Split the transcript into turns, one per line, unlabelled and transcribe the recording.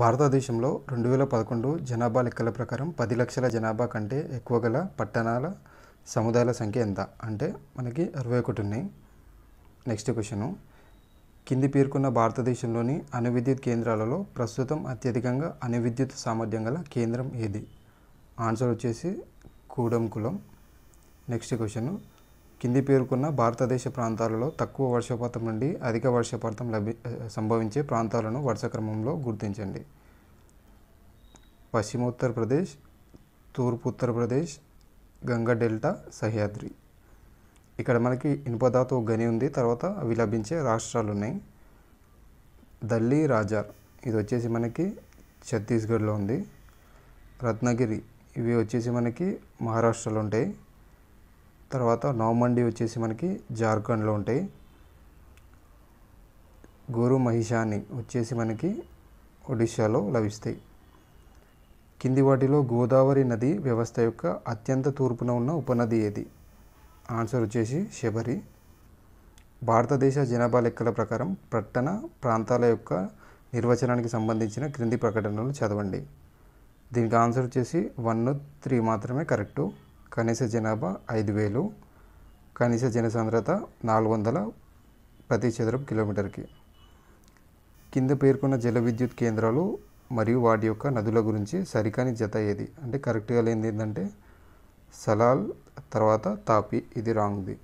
భారతదేశంలో రెండు వేల పదకొండు జనాభా లెక్కల ప్రకారం పది లక్షల జనాభా కంటే ఎక్కువ గల పట్టణాల సముదాయాల సంఖ్య ఎంత అంటే మనకి అరవై ఒకటి ఉన్నాయి నెక్స్ట్ క్వశ్చను కింది పేర్కొన్న భారతదేశంలోని అణువిద్యుత్ కేంద్రాలలో ప్రస్తుతం అత్యధికంగా అణువిద్యుత్ సామర్థ్యం గల కేంద్రం ఏది ఆన్సర్ వచ్చేసి కూడంకులం నెక్స్ట్ క్వశ్చను కింది పేర్కొన్న భారతదేశ ప్రాంతాలలో తక్కువ వర్షపాతం నుండి అధిక వర్షపాతం లభి సంభవించే ప్రాంతాలను వరుస క్రమంలో గుర్తించండి పశ్చిమోత్తరప్రదేశ్ తూర్పు ఉత్తరప్రదేశ్ గంగా డెల్టా సహ్యాద్రి ఇక్కడ మనకి ఇనుపదాతో గని ఉంది తర్వాత అవి లభించే రాష్ట్రాలు ఉన్నాయి దల్లీ రాజార్ ఇది వచ్చేసి మనకి ఛత్తీస్గఢ్లో ఉంది రత్నగిరి ఇవి వచ్చేసి మనకి మహారాష్ట్రలో ఉంటాయి తర్వాత నోమండి వచ్చేసి మనకి జార్ఖండ్లో ఉంటాయి గోరు మహిషాని వచ్చేసి మనకి ఒడిశాలో లభిస్తాయి కింది వాటిలో గోదావరి నది వ్యవస్థ యొక్క అత్యంత తూర్పున ఉన్న ఉపనది ఏది ఆన్సర్ వచ్చేసి శబరి భారతదేశ జనాభా లెక్కల ప్రకారం పట్టణ ప్రాంతాల యొక్క నిర్వచనానికి సంబంధించిన క్రింది ప్రకటనలు చదవండి దీనికి ఆన్సర్ వచ్చేసి వన్ త్రీ మాత్రమే కరెక్టు కనీస జనాభా ఐదు వేలు కనీస జనసాంద్రత నాలుగు వందల ప్రతి చదరపు కిలోమీటర్కి కింద పేర్కొన్న జల విద్యుత్ కేంద్రాలు మరియు వాటి యొక్క నదుల గురించి సరికాని జత ఏది అంటే కరెక్ట్గా లేనిది ఏంటంటే సలాల్ తర్వాత తాపి ఇది రాంగ్ది